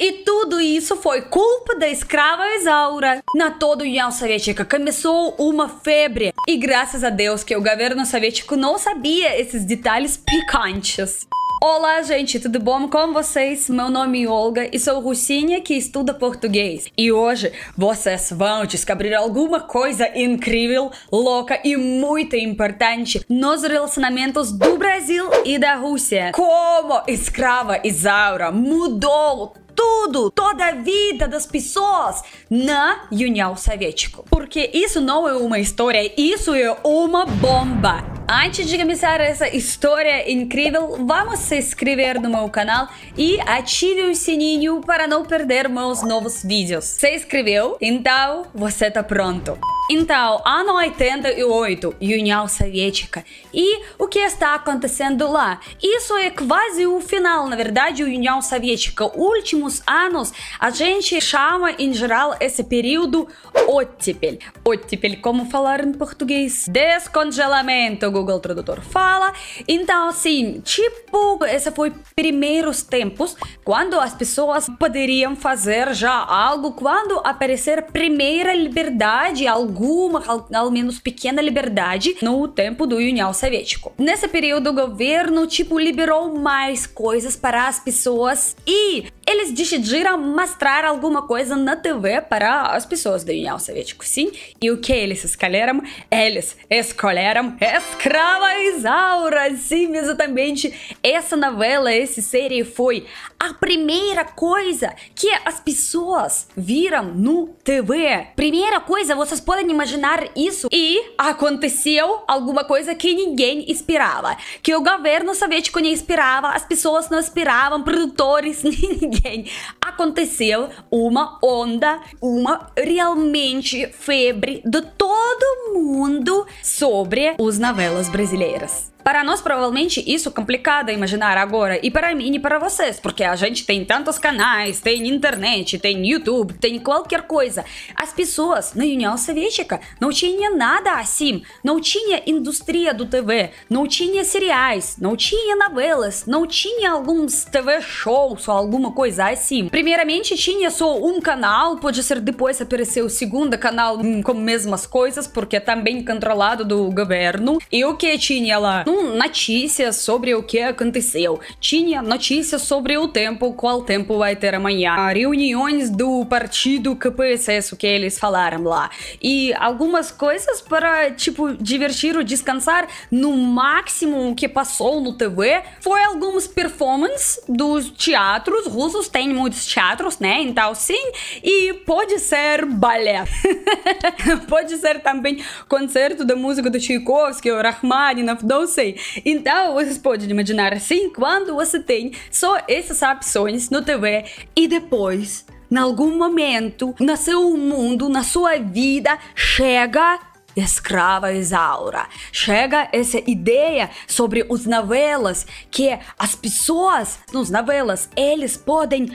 E tudo isso foi culpa da escrava Isaura. Na toda União Soviética começou uma febre. E graças a Deus que o governo soviético não sabia esses detalhes picantes. Olá, gente, tudo bom com vocês? Meu nome é Olga e sou Russinha que estuda português. E hoje vocês vão descobrir alguma coisa incrível, louca e muito importante nos relacionamentos do Brasil e da Rússia. Como escrava Isaura mudou tudo, toda a vida das pessoas na União Soviética. Porque isso não é uma história, isso é uma bomba. Antes de começar essa história incrível, vamos se inscrever no meu canal e ative o sininho para não perder meus novos vídeos. Se inscreveu? Então você tá pronto. Então, ano 88, União Soviética. E o que está acontecendo lá? Isso é quase o final, na verdade, União Soviética. Últimos anos, a gente chama em geral esse período оттепель. Оттепель, como falar em português? Descongelamento, Google Tradutor fala. Então, assim, tipo, esse foi primeiros tempos, quando as pessoas poderiam fazer já algo, quando aparecer primeira liberdade, algo alguma, ao menos pequena liberdade no tempo do União Soviético. Nesse período, o governo, tipo, liberou mais coisas para as pessoas e eles decidiram mostrar alguma coisa na TV para as pessoas da União Soviética, sim. E o que eles escolheram? Eles escolheram Escrava Isaura, sim, exatamente. Essa novela, essa série foi a primeira coisa que as pessoas viram no TV. Primeira coisa, vocês podem imaginar isso. E aconteceu alguma coisa que ninguém esperava. Que o governo soviético não esperava, as pessoas não esperavam, produtores, ninguém ninguém. Aconteceu uma onda, uma realmente febre de todo mundo sobre os novelas brasileiras. Para nós, provavelmente, isso é complicado imaginar agora, e para mim e para vocês, porque a gente tem tantos canais, tem internet, tem YouTube, tem qualquer coisa. As pessoas na União Soviética não tinha nada assim, não tinha indústria do TV, não tinha seriais, não tinha novelas, não tinha alguns TV shows ou alguma coisa assim. Primeiramente, tinha só um canal, pode ser depois apareceu o segundo canal hum, com mesmas coisas, porque é também controlado do governo, e o que tinha lá? Não notícias sobre o que aconteceu, tinha notícias sobre o tempo, qual tempo vai ter amanhã, reuniões do partido KPSS, o que eles falaram lá, e algumas coisas para, tipo, divertir ou descansar no máximo o que passou no TV foi algumas performances dos teatros russos, tem muitos teatros, né, então sim, e pode ser balé, pode ser também concerto da música do Tchaikovsky, Rachmaninoff, sei então, vocês podem imaginar assim quando você tem só essas opções no TV e depois, em algum momento, no seu mundo, na sua vida, chega escrava Isaura. Chega essa ideia sobre os novelas que as pessoas nos novelas eles podem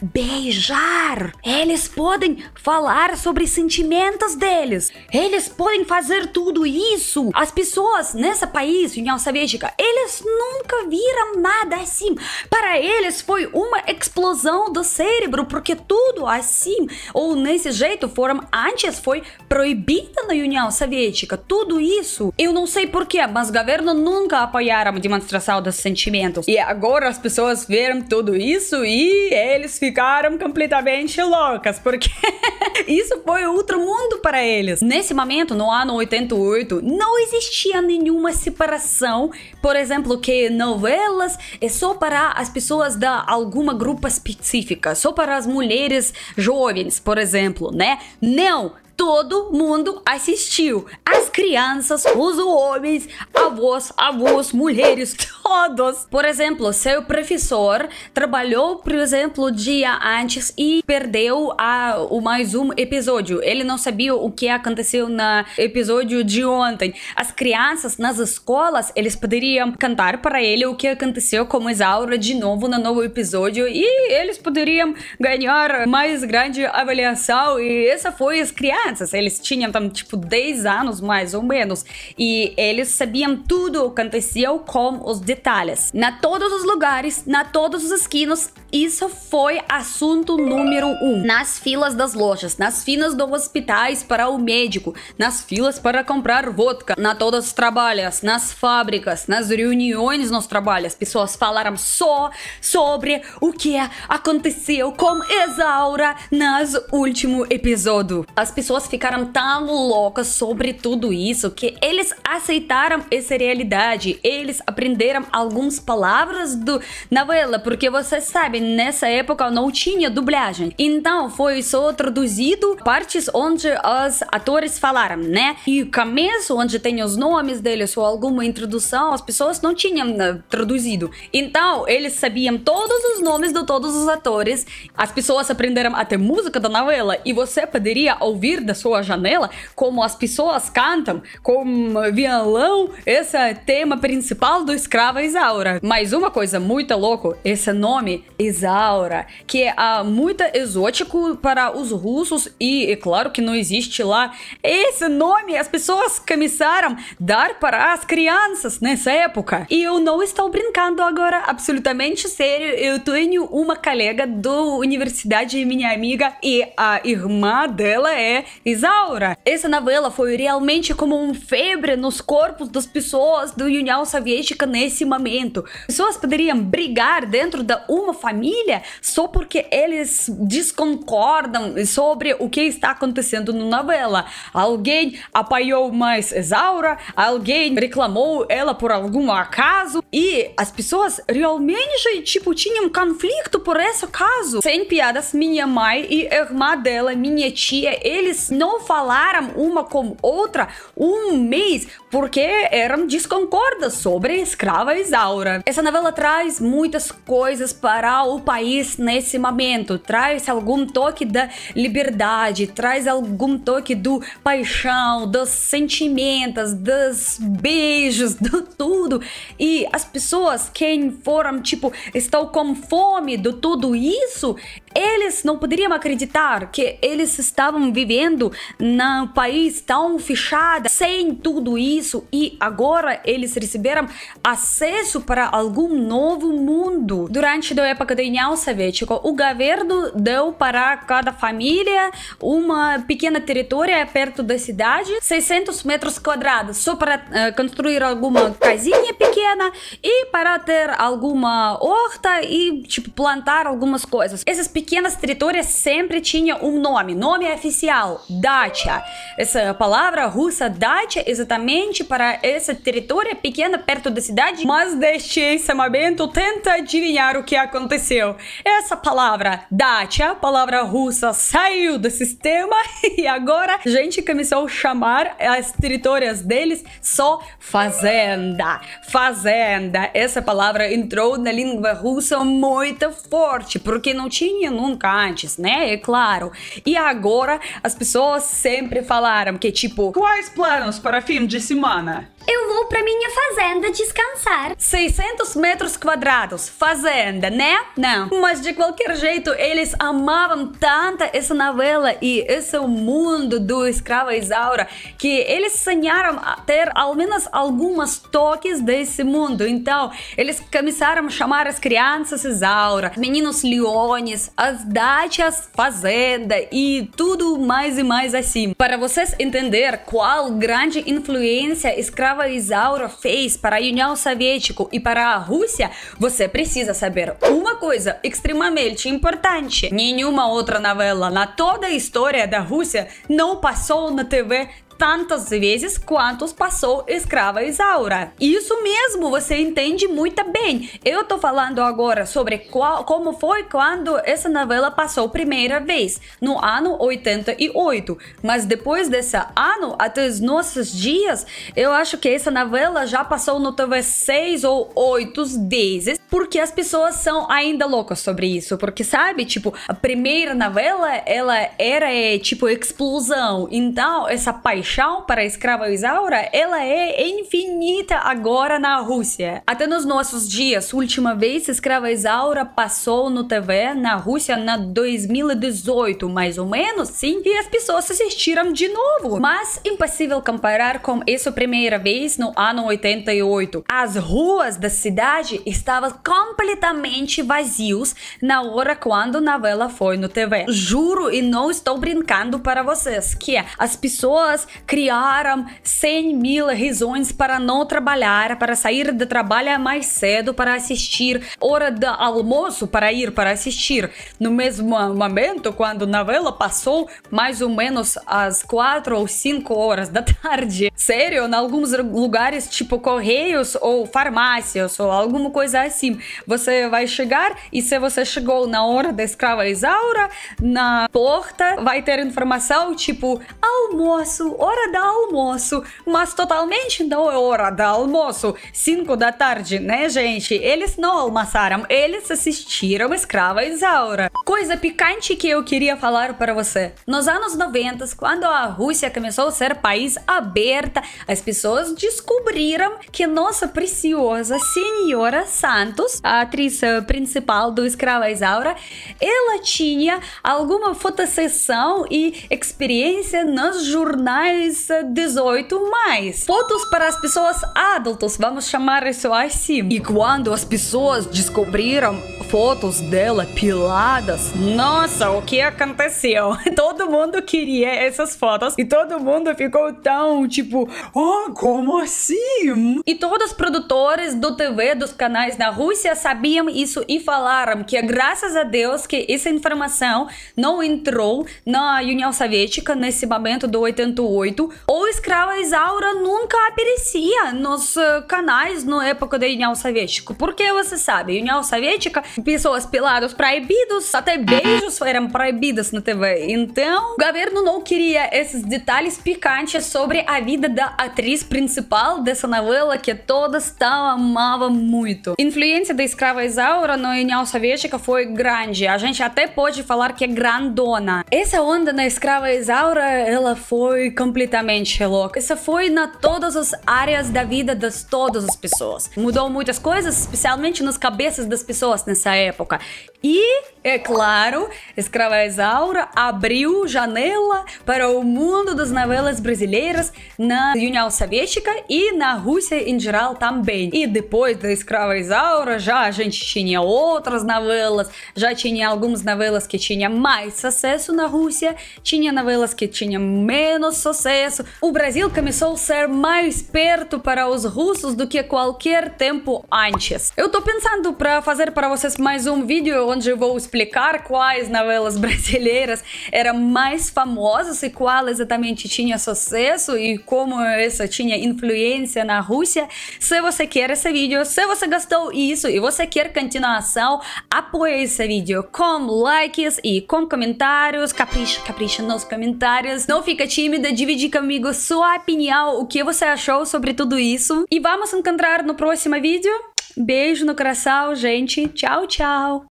beijar. Eles podem falar sobre sentimentos deles. Eles podem fazer tudo isso. As pessoas nesse país, União Soviética, eles nunca viram nada assim. Para eles foi uma explosão do cérebro, porque tudo assim ou nesse jeito foram antes foi proibida na União Soviética. Tudo isso. Eu não sei porquê, mas o governo nunca apoiaram a demonstração dos sentimentos. E agora as pessoas viram tudo isso e eles ficam ficaram completamente loucas, porque isso foi outro mundo para eles. Nesse momento, no ano 88, não existia nenhuma separação, por exemplo, que novelas é só para as pessoas da alguma grupo específica, só para as mulheres jovens, por exemplo, né? Não! todo mundo assistiu. As crianças, os homens, avós, avós, mulheres, todos. Por exemplo, seu professor trabalhou, por exemplo, dia antes e perdeu a, o mais um episódio. Ele não sabia o que aconteceu no episódio de ontem. As crianças nas escolas, eles poderiam cantar para ele o que aconteceu com Isaura de novo no novo episódio e eles poderiam ganhar mais grande avaliação e essa foi as crianças crianças. Eles tinham, então, tipo, 10 anos, mais ou menos. E eles sabiam tudo o que aconteceu com os detalhes. Na todos os lugares, na todos os esquinos, isso foi assunto número um. Nas filas das lojas, nas filas dos hospitais para o médico, nas filas para comprar vodka, na todos os trabalhos, nas fábricas, nas reuniões nos trabalhos, pessoas falaram só sobre o que aconteceu com Exaura nas último episódio. As pessoas pessoas ficaram tão loucas sobre tudo isso que eles aceitaram essa realidade. Eles aprenderam algumas palavras do novela, porque vocês sabem, nessa época não tinha dublagem. Então foi só traduzido partes onde os atores falaram, né? E o começo, onde tem os nomes deles ou alguma introdução, as pessoas não tinham né, traduzido. Então eles sabiam todos os nomes de todos os atores. As pessoas aprenderam até música da novela e você poderia ouvir sair da sua janela, como as pessoas cantam, com violão, esse é tema principal do escrava Isaura. Mas uma coisa muito louca, esse nome Isaura, que é ah, muito exótico para os russos e é claro que não existe lá. Esse nome as pessoas começaram a dar para as crianças nessa época. E eu não estou brincando agora, absolutamente sério. Eu tenho uma colega do universidade, minha amiga, e a irmã dela é Isaura, essa novela foi realmente como um febre nos corpos das pessoas da União Soviética nesse momento. Pessoas poderiam brigar dentro de uma família só porque eles desconcordam sobre o que está acontecendo na novela. Alguém apoiou mais Isaura, alguém reclamou ela por algum acaso e as pessoas realmente tipo tinham conflito por esse caso. Sem piadas, minha mãe e irmã dela, minha tia, eles eles não falaram uma com outra um mês porque eram desconcordas sobre escrava Isaura. Essa novela traz muitas coisas para o país nesse momento, traz algum toque da liberdade, traz algum toque do paixão, dos sentimentos, dos beijos, do tudo. E as pessoas, quem foram, tipo, estão com fome do tudo isso, eles não poderiam acreditar que eles estavam vivendo num país tão fechado, sem tudo isso, e agora eles receberam acesso para algum novo mundo. Durante a época da União Soviética, o governo deu para cada família uma pequena territória perto da cidade, 600 metros quadrados, só para eh, construir alguma casinha pequena e para ter alguma horta e tipo plantar algumas coisas. Esses pequenas territórias sempre tinha um nome, nome oficial, dacha. Essa palavra russa dacha exatamente para essa tritura pequena perto da cidade, mas deste ensamamento tenta adivinhar o que aconteceu. Essa palavra dacha, palavra russa, saiu do sistema e agora a gente começou a chamar as territórias deles só fazenda. Fazenda, essa palavra entrou na língua russa muito forte, porque não tinha nunca antes, né? É claro. E agora as pessoas sempre falaram que tipo, quais planos para fim de semana? Eu vou pra minha fazenda descansar. 600 metros quadrados, fazenda, né? Não. Mas de qualquer jeito, eles amavam tanto essa novela e esse mundo do escravo Isaura que eles sonharam ter ao menos algumas toques desse mundo. Então, eles começaram a chamar as crianças Isaura, meninos leones, as dachas, fazenda e tudo mais e mais assim. Para vocês entender qual grande influência escrava Isaura fez para a União Soviética e para a Rússia, você precisa saber uma coisa extremamente importante. Nenhuma outra novela na toda a história da Rússia não passou na TV tantas vezes quantos passou escrava Isaura. Isso mesmo, você entende muito bem. Eu tô falando agora sobre qual, como foi quando essa novela passou primeira vez, no ano 88. Mas depois desse ano, até os nossos dias, eu acho que essa novela já passou no TV 6 ou 8 vezes, porque as pessoas são ainda loucas sobre isso. Porque, sabe, tipo, a primeira novela, ela era, é, tipo, explosão. Então, essa paixão para a escrava Isaura, ela é infinita agora na Rússia. Até nos nossos dias, última vez a escrava Isaura passou no TV na Rússia na 2018, mais ou menos, sim, e as pessoas assistiram de novo. Mas impossível comparar com essa primeira vez no ano 88. As ruas da cidade estavam completamente vazios na hora quando a novela foi no TV. Juro e não estou brincando para vocês que é, as pessoas criaram 100 mil razões para não trabalhar, para sair do trabalho mais cedo, para assistir hora do almoço, para ir para assistir. No mesmo momento, quando a novela passou, mais ou menos às 4 ou 5 horas da tarde. Sério, em alguns lugares, tipo correios ou farmácias ou alguma coisa assim, você vai chegar e se você chegou na hora da escrava Isaura, na porta vai ter informação tipo almoço hora da almoço, mas totalmente não é hora da almoço, 5 da tarde, né, gente? Eles não almoçaram, eles assistiram Escrava Isaura. Coisa picante que eu queria falar para você. Nos anos 90, quando a Rússia começou a ser país aberta, as pessoas descobriram que nossa preciosa senhora Santos, a atriz eh, principal do Escrava Isaura, ela tinha alguma fotossessão e experiência nos jornais mais 18 eh, mais. Fotos para as pessoas adultas, vamos chamar isso assim. E quando as pessoas descobriram fotos dela piladas. Nossa, o que aconteceu? Todo mundo queria essas fotos e todo mundo ficou tão tipo, oh, como assim? E todos os produtores do TV, dos canais na Rússia sabiam isso e falaram que é graças a Deus que essa informação não entrou na União Soviética nesse momento do 88. Ou escrava Isaura nunca aparecia nos eh, canais na época da União Soviética. Porque você sabe, União Soviética pessoas peladas proibidos, até beijos eram proibidos na TV. Então, o governo não queria esses detalhes picantes sobre a vida da atriz principal dessa novela que todas tão amavam muito. A influência da escrava Isaura na União Soviética foi grande. A gente até pode falar que é grandona. Essa onda na escrava Isaura, ela foi completamente louca. Essa foi na todas as áreas da vida das todas as pessoas. Mudou muitas coisas, especialmente nas cabeças das pessoas nessa nessa época. E, é claro, Escrava Isaura abriu janela para o mundo das novelas brasileiras na União Soviética e na Rússia em geral também. E depois da Escrava Isaura já a gente tinha outras novelas, já tinha algumas novelas que tinham mais sucesso na Rússia, tinha novelas que tinham menos sucesso. O Brasil começou a ser mais perto para os russos do que qualquer tempo antes. Eu tô pensando para fazer para vocês mais um vídeo onde vou explicar quais novelas brasileiras eram mais famosas e qual exatamente tinha sucesso e como essa tinha influência na Rússia. Se você quer esse vídeo, se você gostou isso e você quer continuação, apoie esse vídeo com likes e com comentários. Capricha, capricha nos comentários. Não fica tímida, divide comigo sua opinião, o que você achou sobre tudo isso. E vamos encontrar no próximo vídeo. Beijo no coração, gente. Tchau, tchau.